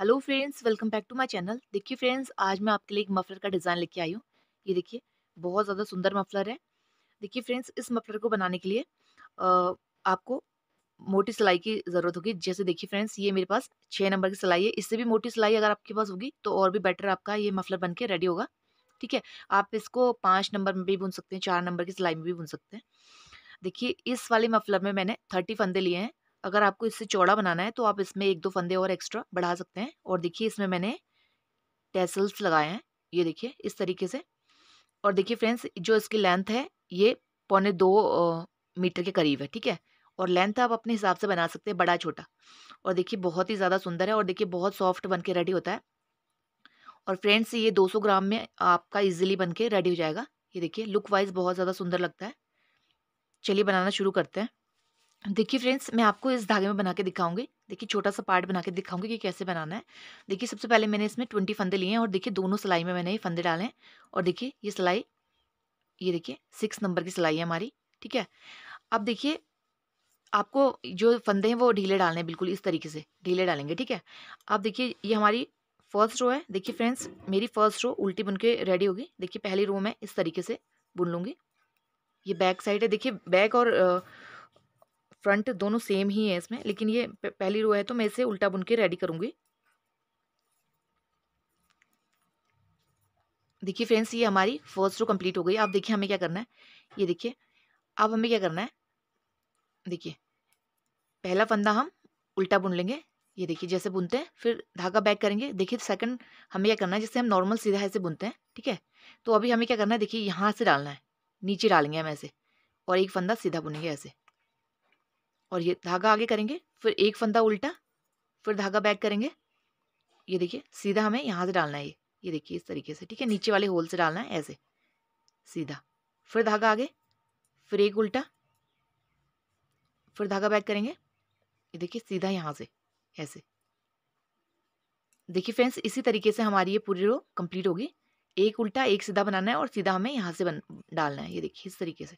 hello friends welcome back to my channel देखिए friends आज मैं आपके लिए एक मफलर का डिज़ाइन लेके आई हूँ ये देखिए बहुत ज़्यादा सुंदर मफलर है देखिए फ्रेंड्स इस मफलर को बनाने के लिए आपको मोटी सिलाई की ज़रूरत होगी जैसे देखिए फ्रेंड्स ये मेरे पास छः नंबर की सिलाई है इससे भी मोटी सिलाई अगर आपके पास होगी तो और भी बेटर आपका ये मफलर बन के रेडी होगा ठीक है आप इसको पाँच नंबर में भी बुन सकते हैं चार नंबर की सिलाई में भी बुन सकते हैं देखिए इस वाले मफलर में मैंने थर्टी फंदे लिए हैं अगर आपको इससे चौड़ा बनाना है तो आप इसमें एक दो फंदे और एक्स्ट्रा बढ़ा सकते हैं और देखिए इसमें मैंने टेसल्स लगाए हैं ये देखिए इस तरीके से और देखिए फ्रेंड्स जो इसकी लेंथ है ये पौने दो मीटर के करीब है ठीक है और लेंथ आप अपने हिसाब से बना सकते हैं बड़ा छोटा और देखिए बहुत ही ज़्यादा सुंदर है और देखिए बहुत सॉफ्ट बन के रेडी होता है और फ्रेंड्स ये 200 ग्राम में आपका इजीली बन के रेडी हो जाएगा ये देखिए लुक वाइज बहुत ज़्यादा सुंदर लगता है चलिए बनाना शुरू करते हैं देखिए फ्रेंड्स मैं आपको इस धागे में बना के दिखाऊंगी देखिए छोटा सा पार्ट बना के दिखाऊंगी कि कैसे बनाना है देखिए सबसे पहले मैंने इसमें ट्वेंटी फंदे लिए हैं और देखिए दोनों सिलाई में मैंने ये फंदे डाले हैं और देखिए ये सिलाई ये देखिए सिक्स नंबर की सिलाई है हमारी ठीक है अब देखिए आपको जो फंदे हैं वो ढीले डालने हैं बिल्कुल इस तरीके से ढीले डालेंगे ठीक है अब देखिए ये हमारी फर्स्ट रो है देखिए फ्रेंड्स मेरी फर्स्ट रो उल्टी बन के रेडी होगी देखिए पहली रो मैं इस तरीके से बुन लूँगी ये बैक साइड है देखिए बैक और फ्रंट दोनों सेम ही है इसमें लेकिन ये पहली रो है तो मैं इसे उल्टा बुन के रेडी करूँगी देखिए फ्रेंड्स ये हमारी फर्स्ट रो कंप्लीट हो गई आप देखिए हमें क्या करना है ये देखिए अब हमें क्या करना है देखिए पहला फंदा हम उल्टा बुन लेंगे ये देखिए जैसे बुनते हैं फिर धागा बैक करेंगे देखिए सेकंड हमें क्या करना है जैसे हम नॉर्मल सीधा ऐसे बुनते हैं ठीक है तो अभी हमें क्या करना है देखिए यहाँ से डालना है नीचे डालेंगे हम ऐसे और एक फंदा सीधा बुनेंगे ऐसे और ये धागा आगे करेंगे फिर एक फंदा उल्टा फिर धागा बैक करेंगे ये देखिए सीधा हमें यहाँ से डालना है ये ये देखिए इस तरीके से ठीक है नीचे वाले होल से डालना है ऐसे सीधा फिर धागा आगे फिर एक उल्टा फिर धागा बैक करेंगे ये देखिए सीधा यहाँ से ऐसे देखिए फ्रेंड्स इसी तरीके से हमारी ये पूरी रो कंप्लीट होगी एक उल्टा एक सीधा बनाना है और सीधा हमें यहाँ से बन डालना है ये देखिए इस तरीके से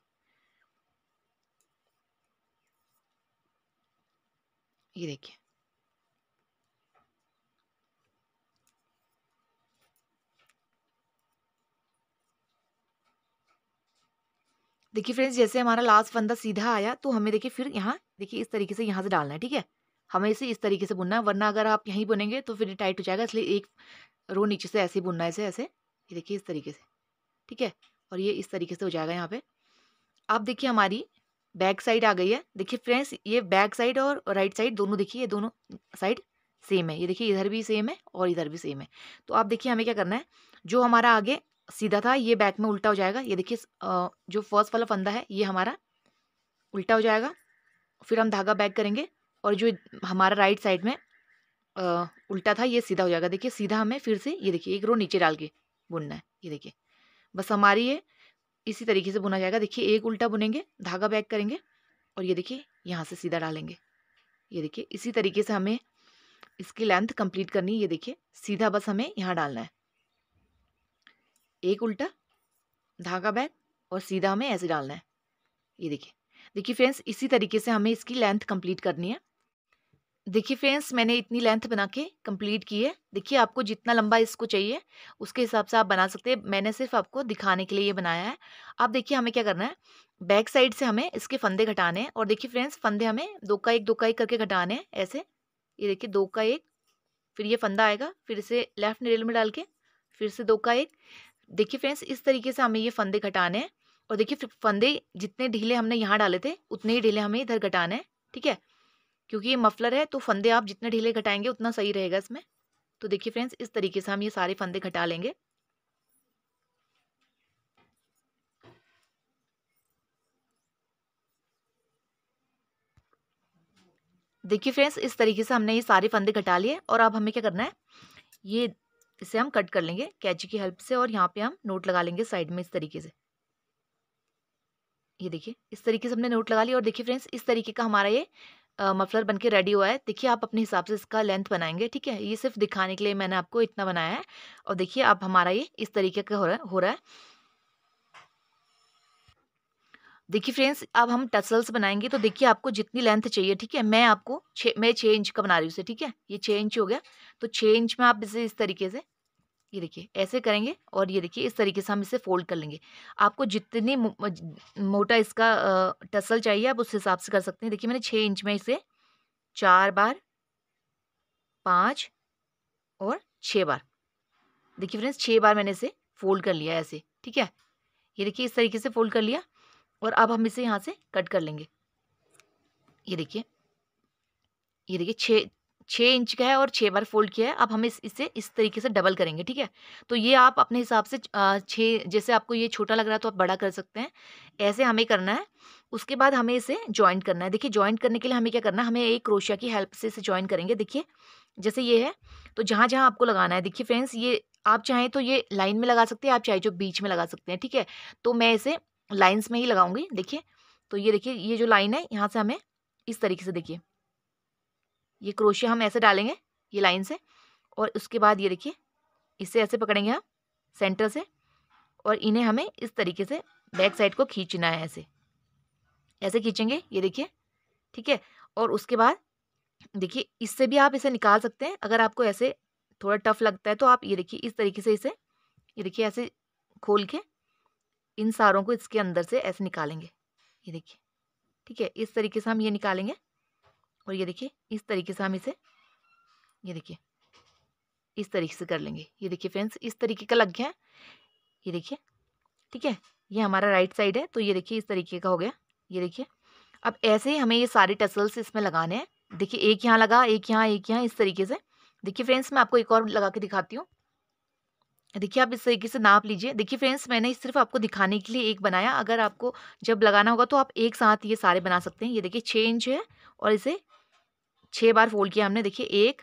ये देखिए देखिए फ्रेंड्स जैसे हमारा लास्ट फंदा सीधा आया तो हमें देखिए फिर यहाँ देखिए इस तरीके से यहाँ से डालना है ठीक है हमें इसे इस तरीके से बुनना है वरना अगर आप यहीं बुनेंगे तो फिर टाइट हो जाएगा इसलिए एक रो नीचे से ऐसे ही बुनना है इसे ऐसे ये देखिए इस तरीके से ठीक है और ये इस तरीके से हो जाएगा यहाँ पे आप देखिए हमारी बैक साइड आ गई है देखिए फ्रेंड्स ये बैक साइड और राइट साइड दोनों देखिए ये दोनों साइड सेम है ये देखिए इधर भी सेम है और इधर भी सेम है तो आप देखिए हमें क्या करना है जो हमारा आगे सीधा था ये बैक में उल्टा हो जाएगा ये देखिए जो फर्स्ट वाला फंदा है ये हमारा उल्टा हो जाएगा फिर हम धागा बैक करेंगे और जो हमारा राइट साइड में आ, उल्टा था ये सीधा हो जाएगा देखिए सीधा हमें फिर से ये देखिए एक रो नीचे डाल के बुनना है ये देखिए बस हमारी ये इसी तरीके से बुना जाएगा देखिए एक उल्टा बुनेंगे धागा बैक करेंगे और ये देखिए यहाँ से सीधा डालेंगे ये देखिए इसी तरीके से हमें इसकी लेंथ कंप्लीट करनी है ये देखिए सीधा बस हमें यहाँ डालना है एक उल्टा धागा बैक और सीधा हमें ऐसे डालना है ये देखिए देखिए फ्रेंड्स इसी तरीके से हमें इसकी लेंथ कंप्लीट करनी है देखिए फ्रेंड्स मैंने इतनी लेंथ बना के कंप्लीट की है देखिए आपको जितना लंबा इसको चाहिए उसके हिसाब से आप बना सकते हैं मैंने सिर्फ आपको दिखाने के लिए ये बनाया है आप देखिए हमें क्या करना है बैक साइड से हमें इसके फंदे घटाने हैं और देखिए फ्रेंड्स फंदे हमें दो का एक दो का एक करके घटाने हैं ऐसे ये देखिए दो का एक फिर ये फंदा आएगा फिर इसे लेफ्ट रेल में डाल के फिर से दो का एक देखिए फ्रेंड्स इस तरीके से हमें ये फंदे घटाने हैं और देखिए फंदे जितने ढीले हमने यहाँ डाले थे उतने ही ढीले हमें इधर घटाने हैं ठीक है क्योंकि ये मफलर है तो फंदे आप जितने ढीले घटाएंगे उतना सही रहेगा इसमें तो देखिए फ्रेंड्स इस तरीके से हम ये सारे फंदे घटा लेंगे देखिए फ्रेंड्स इस तरीके से हमने ये सारे फंदे घटा लिए और अब हमें क्या करना है ये इसे हम कट कर लेंगे कैची की हेल्प से और यहाँ पे हम नोट लगा लेंगे साइड में इस तरीके से ये देखिए इस तरीके से हमने नोट लगा लिया और देखिए फ्रेंड्स इस तरीके का हमारा ये मफलर बनके रेडी हुआ है देखिए आप अपने हिसाब से इसका लेंथ बनाएंगे ठीक है ये सिर्फ दिखाने के लिए मैंने आपको इतना बनाया है और देखिए आप हमारा ये इस तरीके का हो रहा हो रहा है देखिए फ्रेंड्स अब हम टसल्स बनाएंगे तो देखिए आपको जितनी लेंथ चाहिए ठीक है मैं आपको छः मैं छः इंच का बना रही हूँ ठीक है ये छः इंच हो गया तो छः इंच में आप इसे इस तरीके से ये देखिए ऐसे करेंगे और ये देखिए इस तरीके से हम इसे फोल्ड कर लेंगे आपको जितनी मोटा इसका टसल चाहिए आप उस हिसाब से कर सकते हैं देखिए मैंने छः इंच में इसे चार बार पाँच और छः बार देखिए फ्रेंड्स छः बार मैंने इसे फोल्ड कर लिया ऐसे ठीक है ये देखिए इस तरीके से फोल्ड कर लिया और अब हम इसे यहाँ से कट कर लेंगे ये देखिए ये देखिए छः छः इंच का है और छः बार फोल्ड किया है अब हम इस इसे इस तरीके से डबल करेंगे ठीक है तो ये आप अपने हिसाब से छः जैसे आपको ये छोटा लग रहा है तो आप बड़ा कर सकते हैं ऐसे हमें करना है उसके बाद हमें इसे ज्वाइंट करना है देखिए ज्वाइंट करने के लिए हमें क्या करना है हमें एक क्रोशिया की हेल्प से इसे ज्वाइन करेंगे देखिए जैसे ये है तो जहाँ जहाँ आपको लगाना है देखिए फ्रेंड्स ये आप चाहें तो ये लाइन में लगा सकते हैं आप चाहे जो बीच में लगा सकते हैं ठीक है तो मैं इसे लाइन्स में ही लगाऊंगी देखिए तो ये देखिए ये जो लाइन है यहाँ से हमें इस तरीके से देखिए ये क्रोशिया हम ऐसे डालेंगे ये लाइन से और उसके बाद ये देखिए इसे ऐसे पकड़ेंगे हम सेंटर से और इन्हें हमें इस तरीके से बैक साइड को खींचना है ऐसे ऐसे खींचेंगे ये देखिए ठीक है और उसके बाद देखिए इससे भी आप इसे निकाल सकते हैं अगर आपको ऐसे थोड़ा टफ लगता है तो आप ये देखिए इस तरीके से इसे ये देखिए ऐसे खोल के इन सारों को इसके अंदर से ऐसे निकालेंगे ये देखिए ठीक है इस तरीके से हम ये निकालेंगे और ये देखिए इस तरीके से हम इसे ये देखिए इस तरीके से कर लेंगे ये देखिए फ्रेंड्स इस तरीके का लग गया है ये देखिए ठीक है ये हमारा राइट साइड है तो ये देखिए इस तरीके का हो गया ये देखिए अब ऐसे ही हमें ये सारे टसल्स इसमें लगाने हैं देखिए एक यहाँ लगा एक यहाँ एक यहाँ इस तरीके से देखिए फ्रेंड्स मैं आपको एक और लगा के दिखाती हूँ देखिए आप इस तरीके से नाप लीजिए देखिए फ्रेंड्स मैंने सिर्फ आपको दिखाने के लिए एक बनाया अगर आपको जब लगाना होगा तो आप एक साथ ये सारे बना सकते हैं ये देखिए छः इंच है और इसे छः बार फोल्ड किया हमने देखिए एक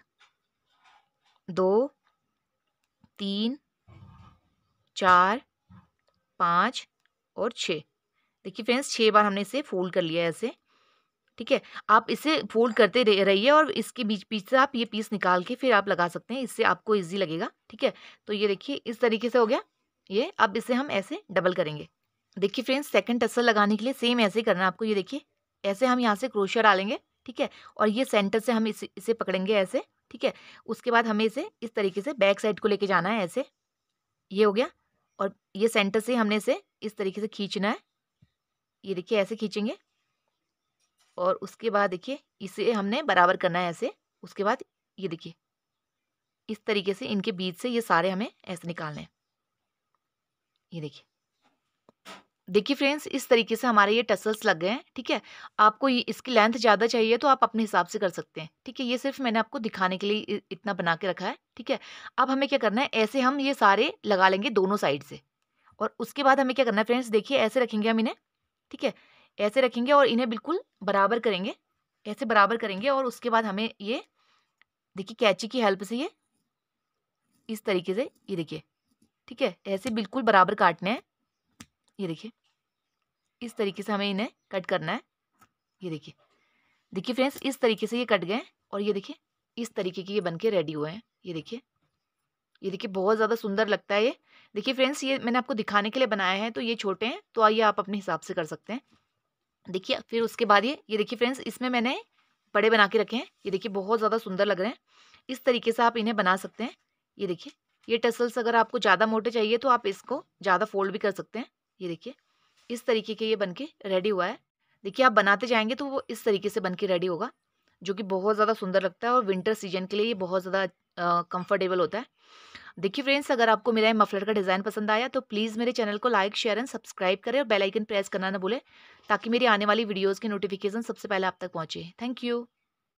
दो तीन चार पाँच और छः देखिए फ्रेंड्स छः बार हमने इसे फोल्ड कर लिया है ऐसे ठीक है आप इसे फोल्ड करते रहिए और इसके बीच बीच से आप ये पीस निकाल के फिर आप लगा सकते हैं इससे आपको इजी लगेगा ठीक है तो ये देखिए इस तरीके से हो गया ये अब इसे हम ऐसे डबल करेंगे देखिए फ्रेंड्स सेकंड टसल लगाने के लिए सेम ऐसे करना है आपको ये देखिए ऐसे हम यहाँ से क्रोशिया डालेंगे ठीक है और ये सेंटर से हम इस, इसे पकड़ेंगे ऐसे ठीक है उसके बाद हमें इसे इस तरीके से बैक साइड को लेके जाना है ऐसे ये हो गया और ये सेंटर से हमने इसे इस तरीके से खींचना है ये देखिए ऐसे खींचेंगे और उसके बाद देखिए इसे हमने बराबर करना है ऐसे उसके बाद ये देखिए इस तरीके से इनके बीच से ये सारे हमें ऐसे निकालने हैं ये देखिए देखिए फ्रेंड्स इस तरीके से हमारे ये टसल्स लग गए हैं ठीक है आपको ये इसकी लेंथ ज़्यादा चाहिए तो आप अपने हिसाब से कर सकते हैं ठीक है ये सिर्फ मैंने आपको दिखाने के लिए इतना बना के रखा है ठीक है अब हमें क्या करना है ऐसे हम ये सारे लगा लेंगे दोनों साइड से और उसके बाद हमें क्या करना है फ्रेंड्स देखिए ऐसे रखेंगे हम इन्हें ठीक है ऐसे रखेंगे और इन्हें बिल्कुल बराबर करेंगे ऐसे बराबर करेंगे और उसके बाद हमें ये देखिए कैची की हेल्प से ये इस तरीके से ये देखिए ठीक है ऐसे बिल्कुल बराबर काटने हैं ये देखिए इस तरीके से हमें इन्हें कट करना है ये देखिए देखिए फ्रेंड्स इस तरीके से ये कट गए और ये देखिए इस तरीके के ये बन के रेडी हुए हैं ये देखिए ये देखिए बहुत ज़्यादा सुंदर लगता है ये देखिए फ्रेंड्स ये मैंने आपको दिखाने के लिए बनाया है तो ये छोटे हैं तो आइए आप अपने हिसाब से कर सकते हैं देखिए फिर उसके बाद ये ये देखिए फ्रेंड्स इसमें मैंने बड़े बना के रखे हैं ये देखिए बहुत ज़्यादा सुंदर लग रहे हैं इस तरीके से आप इन्हें बना सकते हैं ये देखिए ये टसल्स अगर आपको ज़्यादा मोटे चाहिए तो आप इसको ज़्यादा फोल्ड भी कर सकते हैं ये देखिए इस तरीके के ये बन के रेडी हुआ है देखिए आप बनाते जाएंगे तो वो इस तरीके से बन के रेडी होगा जो कि बहुत ज़्यादा सुंदर लगता है और विंटर सीजन के लिए ये बहुत ज़्यादा कंफर्टेबल होता है देखिए फ्रेंड्स अगर आपको मेरा मफलर का डिज़ाइन पसंद आया तो प्लीज़ मेरे चैनल को लाइक शेयर एंड सब्सक्राइब करें और बेल आइकन प्रेस करना ना भूलें ताकि मेरी आने वाली वीडियोज़ की नोटिफिकेशन सबसे पहले आप तक पहुँचे थैंक यू